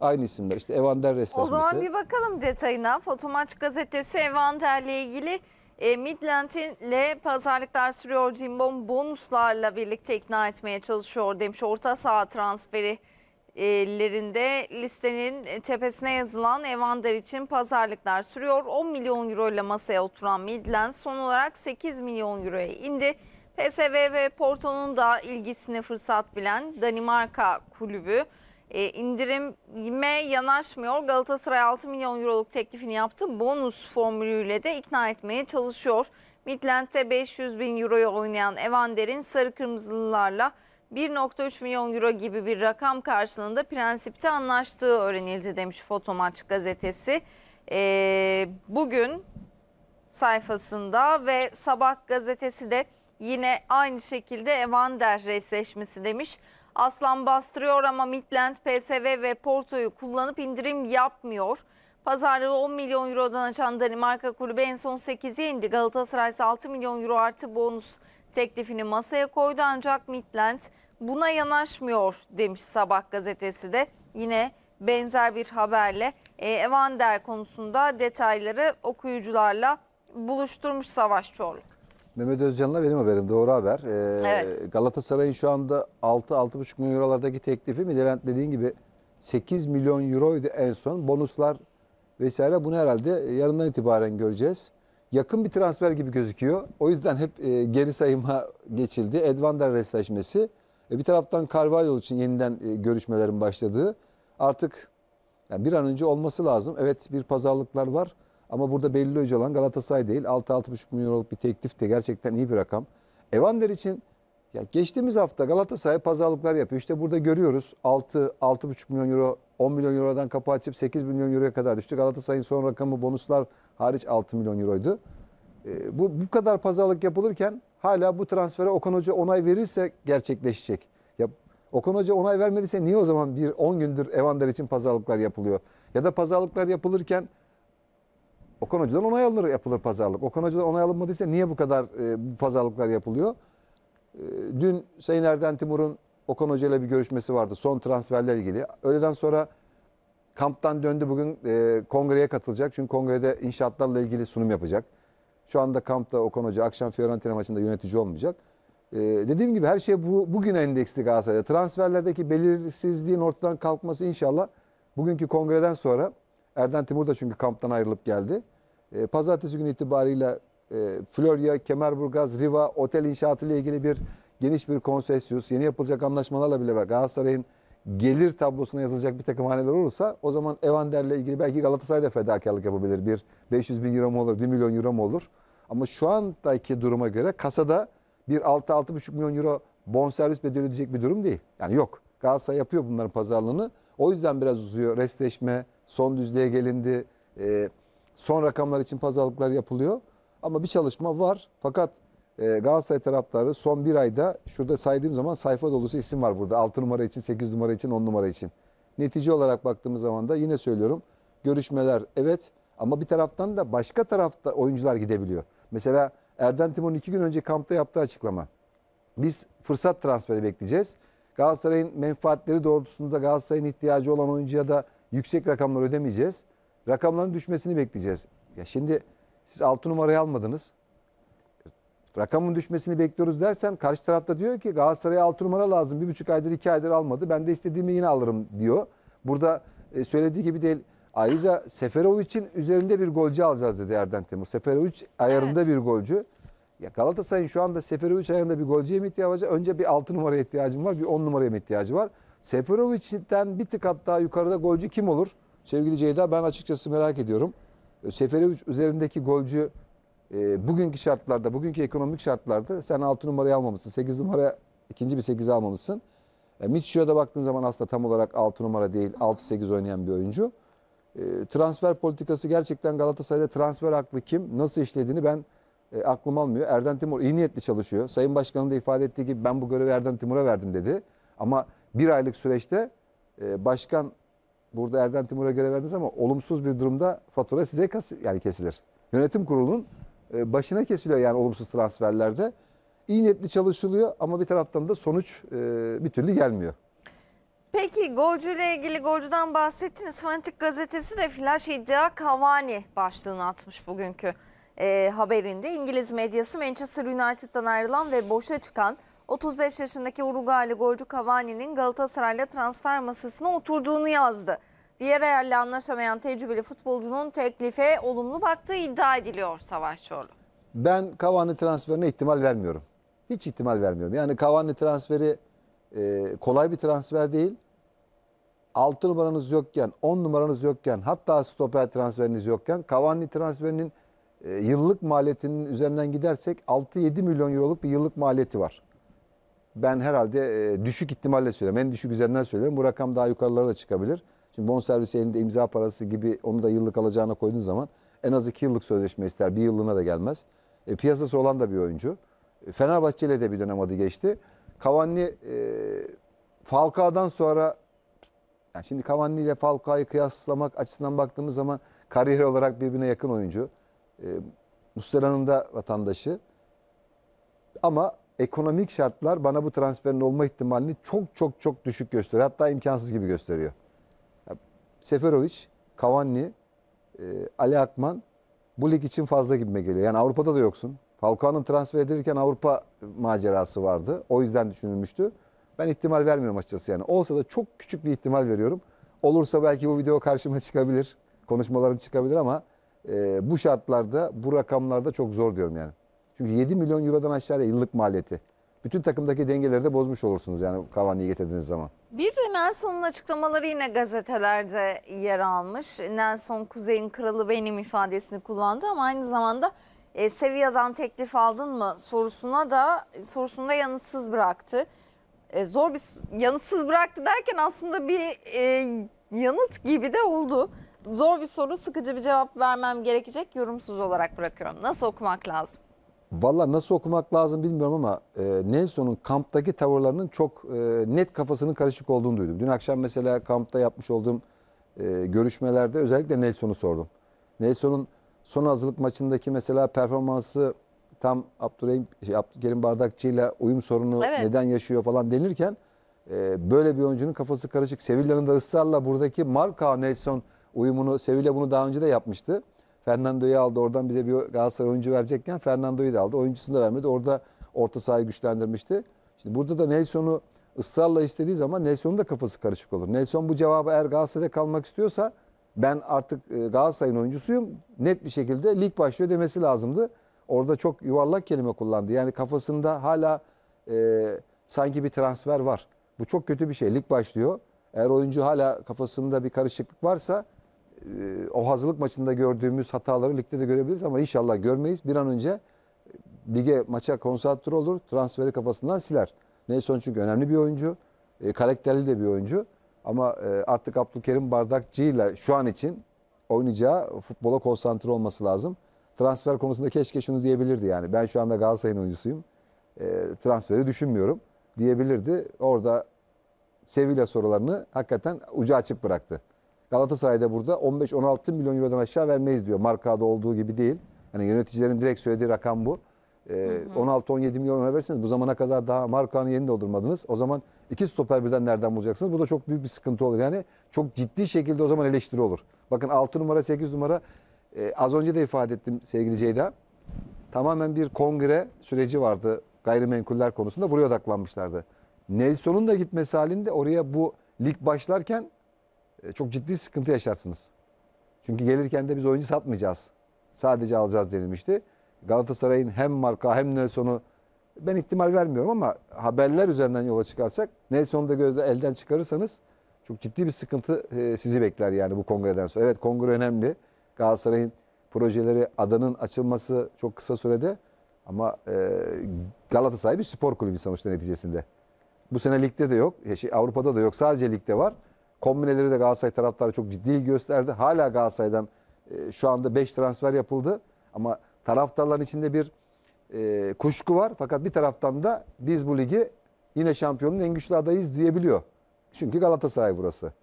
Aynı isimler işte Evander ressamlısı. O zaman bir bakalım detayına. Fotomaç gazetesi Evander'le ilgili e, Midland'in ile pazarlıklar sürüyor. Cimbom bonuslarla birlikte ikna etmeye çalışıyor demiş. Orta saha transferi e, lerinde listenin e, tepesine yazılan Evander için pazarlıklar sürüyor. 10 milyon euro ile masaya oturan Midland son olarak 8 milyon euroya indi. PSV ve Porto'nun da ilgisini fırsat bilen Danimarka kulübü e, indirime yanaşmıyor. Galatasaray 6 milyon euroluk teklifini yaptı. Bonus formülüyle de ikna etmeye çalışıyor. Midland'de 500 bin euroya oynayan Evander'in sarı kırmızılılarla 1.3 milyon euro gibi bir rakam karşılığında prensipte anlaştığı öğrenildi demiş Fotomaç gazetesi. E, bugün sayfasında ve Sabah gazetesi de yine aynı şekilde Evander resleşmesi demiş. Aslan bastırıyor ama Midland, PSV ve Porto'yu kullanıp indirim yapmıyor. Pazarlığı 10 milyon eurodan açan Danimarka kulübü en son 8'e indi. Galatasaray ise 6 milyon euro artı bonus teklifini masaya koydu ancak Midland buna yanaşmıyor demiş Sabah gazetesi de. Yine benzer bir haberle e, Evander konusunda detayları okuyucularla buluşturmuş Savaş Çorlu. Mehmet Özcan'la benim haberim doğru haber. Ee, evet. Galatasaray'ın şu anda 6-6,5 milyon eurolardaki teklifi Midelen dediğin gibi 8 milyon euroydu en son. Bonuslar vesaire bunu herhalde yarından itibaren göreceğiz. Yakın bir transfer gibi gözüküyor. O yüzden hep e, geri sayıma geçildi. Edvander resleşmesi. E, bir taraftan Carvalho için yeniden e, görüşmelerin başladığı. Artık yani bir an önce olması lazım. Evet bir pazarlıklar var. Ama burada belli hoca olan Galatasaray değil. 6-6,5 milyon euroluk bir teklif de gerçekten iyi bir rakam. Evander için ya geçtiğimiz hafta Galatasaray pazarlıklar yapıyor. İşte burada görüyoruz 6 6,5 milyon euro 10 milyon eurodan kapı açıp 8 milyon euroya kadar düştü. Galatasaray'ın son rakamı bonuslar hariç 6 milyon euroydu. E, bu bu kadar pazarlık yapılırken hala bu transfere Okan Hoca onay verirse gerçekleşecek. Ya Okan Hoca onay vermediyse niye o zaman bir 10 gündür Evander için pazarlıklar yapılıyor? Ya da pazarlıklar yapılırken Okan Hoca'dan onay alınır yapılır pazarlık. Okan Hoca'dan onay alınmadıysa niye bu kadar e, bu pazarlıklar yapılıyor? E, dün Sayın Erden Timur'un Okan Hoca ile bir görüşmesi vardı son transferler ilgili. Öğleden sonra kamptan döndü bugün e, kongreye katılacak. Çünkü kongrede inşaatlarla ilgili sunum yapacak. Şu anda kampta Okan Hoca akşam Fiorentina maçında yönetici olmayacak. E, dediğim gibi her şey bu, bugün endeksli Galatasaray'da. Transferlerdeki belirsizliğin ortadan kalkması inşallah bugünkü kongreden sonra Erden Timur da çünkü kamptan ayrılıp geldi. E, pazartesi günü itibariyle e, Florya, Kemerburgaz, Riva, otel inşaatı ile ilgili bir geniş bir konsesyus, yeni yapılacak anlaşmalarla bile var. Galatasaray'ın gelir tablosuna yazılacak bir takım haneler olursa o zaman Evander'le ilgili belki Galatasaray da fedakarlık yapabilir. Bir 500 bin euro mu olur, 1 milyon euro mu olur? Ama şu andaki duruma göre kasada bir 6-6,5 milyon euro bonservis bedeli ödeyecek bir durum değil. Yani yok. Galatasaray yapıyor bunların pazarlığını. O yüzden biraz uzuyor restleşme, son düzlüğe gelindi. E, son rakamlar için pazarlıklar yapılıyor. Ama bir çalışma var. Fakat e, Galatasaray taraftarı son bir ayda şurada saydığım zaman sayfa dolusu isim var burada. 6 numara için, 8 numara için, 10 numara için. Netice olarak baktığımız zaman da yine söylüyorum. Görüşmeler evet ama bir taraftan da başka tarafta oyuncular gidebiliyor. Mesela Erden Timur'un iki gün önce kampta yaptığı açıklama. Biz fırsat transferi bekleyeceğiz. Galatasaray'ın menfaatleri doğrultusunda Galatasaray'ın ihtiyacı olan oyuncuya da yüksek rakamlar ödemeyeceğiz. Rakamların düşmesini bekleyeceğiz. Ya şimdi siz 6 numarayı almadınız. Rakamın düşmesini bekliyoruz dersen karşı tarafta diyor ki Galatasaray'a 6 numara lazım. Bir buçuk aydır iki aydır almadı. Ben de istediğimi yine alırım diyor. Burada e, söylediği gibi değil. Ayrıca Seferovic'in üzerinde bir golcü alacağız dedi Erden Temur. Seferovic ayarında evet. bir golcü. Ya Galatasaray'ın şu anda Seferovic ayarında bir golcüye mi ihtiyacı var? Önce bir 6 numara ihtiyacım var, bir 10 numaraya mı ihtiyacı var? Seferovic'den bir tık hatta yukarıda golcü kim olur? Sevgili Ceyda ben açıkçası merak ediyorum. E, Seferovic üzerindeki golcü e, bugünkü şartlarda, bugünkü ekonomik şartlarda sen 6 numarayı almamışsın. 8 numara ikinci bir 8'i almamışsın. E, Mitchell'a da baktığın zaman aslında tam olarak 6 numara değil 6-8 oynayan bir oyuncu. E, transfer politikası gerçekten Galatasaray'da transfer aklı kim, nasıl işlediğini ben e, aklım almıyor. Erden Timur iyi niyetli çalışıyor. Sayın Başkan'ın da ifade ettiği gibi ben bu görevi Erden Timur'a verdim dedi. Ama bir aylık süreçte e, başkan burada Erden Timur'a görev verdiniz ama olumsuz bir durumda fatura size kas yani kesilir. Yönetim kurulunun e, başına kesiliyor yani olumsuz transferlerde. İyi niyetli çalışılıyor ama bir taraftan da sonuç e, bir türlü gelmiyor. Peki golcü ile ilgili golcudan bahsettiniz. Fanatik gazetesi de flash iddia Cavani başlığını atmış bugünkü e, haberinde. İngiliz medyası Manchester United'dan ayrılan ve boşa çıkan 35 yaşındaki Uruguaylı golcü Cavani'nin Galatasaray'la transfer masasına oturduğunu yazdı. Villarreal'le anlaşamayan tecrübeli futbolcunun teklife olumlu baktığı iddia ediliyor Savaş Çorlu. Ben Cavani transferine ihtimal vermiyorum. Hiç ihtimal vermiyorum. Yani Cavani transferi e, kolay bir transfer değil. 6 numaranız yokken, 10 numaranız yokken, hatta stoper transferiniz yokken Cavani transferinin e, yıllık maliyetinin üzerinden gidersek 6-7 milyon euroluk bir yıllık maliyeti var ben herhalde e, düşük ihtimalle söylüyorum. En düşük üzerinden söylüyorum. Bu rakam daha yukarılara da çıkabilir. Şimdi bonservis elinde imza parası gibi onu da yıllık alacağına koyduğun zaman en az iki yıllık sözleşme ister. Bir yıllığına da gelmez. E, piyasası olan da bir oyuncu. E, Fenerbahçe ile de bir dönem adı geçti. Cavani e, Falcao'dan sonra yani şimdi Cavani ile Falcao'yu kıyaslamak açısından baktığımız zaman kariyer olarak birbirine yakın oyuncu. E, Mustera'nın da vatandaşı. Ama ekonomik şartlar bana bu transferin olma ihtimalini çok çok çok düşük gösteriyor. Hatta imkansız gibi gösteriyor. Seferovic, Cavani, e, Ali Akman bu lig için fazla gibime geliyor. Yani Avrupa'da da yoksun. Falcao'nun transfer edilirken Avrupa macerası vardı. O yüzden düşünülmüştü. Ben ihtimal vermiyorum açıkçası yani. Olsa da çok küçük bir ihtimal veriyorum. Olursa belki bu video karşıma çıkabilir. Konuşmalarım çıkabilir ama e, bu şartlarda, bu rakamlarda çok zor diyorum yani. Çünkü 7 milyon eurodan aşağıda yıllık maliyeti. Bütün takımdaki dengeleri de bozmuş olursunuz yani Cavani'yi getirdiğiniz zaman. Bir de Nelson'un açıklamaları yine gazetelerde yer almış. Nelson Kuzey'in kralı benim ifadesini kullandı ama aynı zamanda e, Sevilla'dan teklif aldın mı sorusuna da sorusunda yanıtsız bıraktı. E, zor bir yanıtsız bıraktı derken aslında bir e, yanıt gibi de oldu. Zor bir soru, sıkıcı bir cevap vermem gerekecek. Yorumsuz olarak bırakıyorum. Nasıl okumak lazım? Valla nasıl okumak lazım bilmiyorum ama e, Nelson'un kamptaki tavırlarının çok e, net kafasının karışık olduğunu duydum. Dün akşam mesela kampta yapmış olduğum e, görüşmelerde özellikle Nelson'u sordum. Nelson'un son hazırlık maçındaki mesela performansı tam Abdurrahim, şey, Abdülkerim Bardakçı ile uyum sorunu evet. neden yaşıyor falan denirken e, böyle bir oyuncunun kafası karışık. Sevilla'nın da ısrarla buradaki marka Nelson uyumunu Sevilla bunu daha önce de yapmıştı. Fernando'yu aldı. Oradan bize bir Galatasaray oyuncu verecekken Fernando'yu da aldı. Oyuncusunu da vermedi. Orada orta sahayı güçlendirmişti. Şimdi burada da Nelson'u ısrarla istediği zaman Nelson'un da kafası karışık olur. Nelson bu cevabı eğer Galatasaray'da kalmak istiyorsa ben artık e, Galatasaray'ın oyuncusuyum. Net bir şekilde lig başlıyor demesi lazımdı. Orada çok yuvarlak kelime kullandı. Yani kafasında hala e, sanki bir transfer var. Bu çok kötü bir şey. Lig başlıyor. Eğer oyuncu hala kafasında bir karışıklık varsa e, o hazırlık maçında gördüğümüz hataları ligde de görebiliriz ama inşallah görmeyiz. Bir an önce e, lige maça konsantre olur. Transferi kafasından siler. Nelson çünkü önemli bir oyuncu. E, karakterli de bir oyuncu. Ama e, artık Abdülkerim Bardakçı ile şu an için oynayacağı futbola konsantre olması lazım. Transfer konusunda keşke şunu diyebilirdi yani. Ben şu anda Galatasaray'ın oyuncusuyum. E, transferi düşünmüyorum diyebilirdi. Orada Sevilla sorularını hakikaten ucu açık bıraktı. Galatasaray'da burada 15-16 milyon eurodan aşağı vermeyiz diyor. Markada olduğu gibi değil. Yani yöneticilerin direkt söylediği rakam bu. Ee, 16-17 milyon euro verirseniz bu zamana kadar daha markanın yerini doldurmadınız. O zaman iki stoper birden nereden bulacaksınız? Bu da çok büyük bir sıkıntı olur. Yani çok ciddi şekilde o zaman eleştiri olur. Bakın 6 numara 8 numara e, az önce de ifade ettim sevgili Ceyda. Tamamen bir kongre süreci vardı gayrimenkuller konusunda buraya odaklanmışlardı. Nelson'un da gitmesi halinde oraya bu lig başlarken e, çok ciddi sıkıntı yaşarsınız. Çünkü gelirken de biz oyuncu satmayacağız. Sadece alacağız denilmişti. Galatasaray'ın hem marka hem Nelson'u ben ihtimal vermiyorum ama haberler üzerinden yola çıkarsak Nelson'u da gözle elden çıkarırsanız çok ciddi bir sıkıntı e, sizi bekler yani bu kongreden sonra. Evet kongre önemli. Galatasaray'ın projeleri adanın açılması çok kısa sürede ama e, Galatasaray bir spor kulübü sonuçta neticesinde. Bu sene ligde de yok, şey, Avrupa'da da yok. Sadece ligde var. Kombineleri de Galatasaray taraftarı çok ciddi gösterdi. Hala Galatasaray'dan e, şu anda 5 transfer yapıldı. Ama taraftarların içinde bir e, kuşku var. Fakat bir taraftan da biz bu ligi yine şampiyonun en güçlü adayız diyebiliyor. Çünkü Galatasaray burası.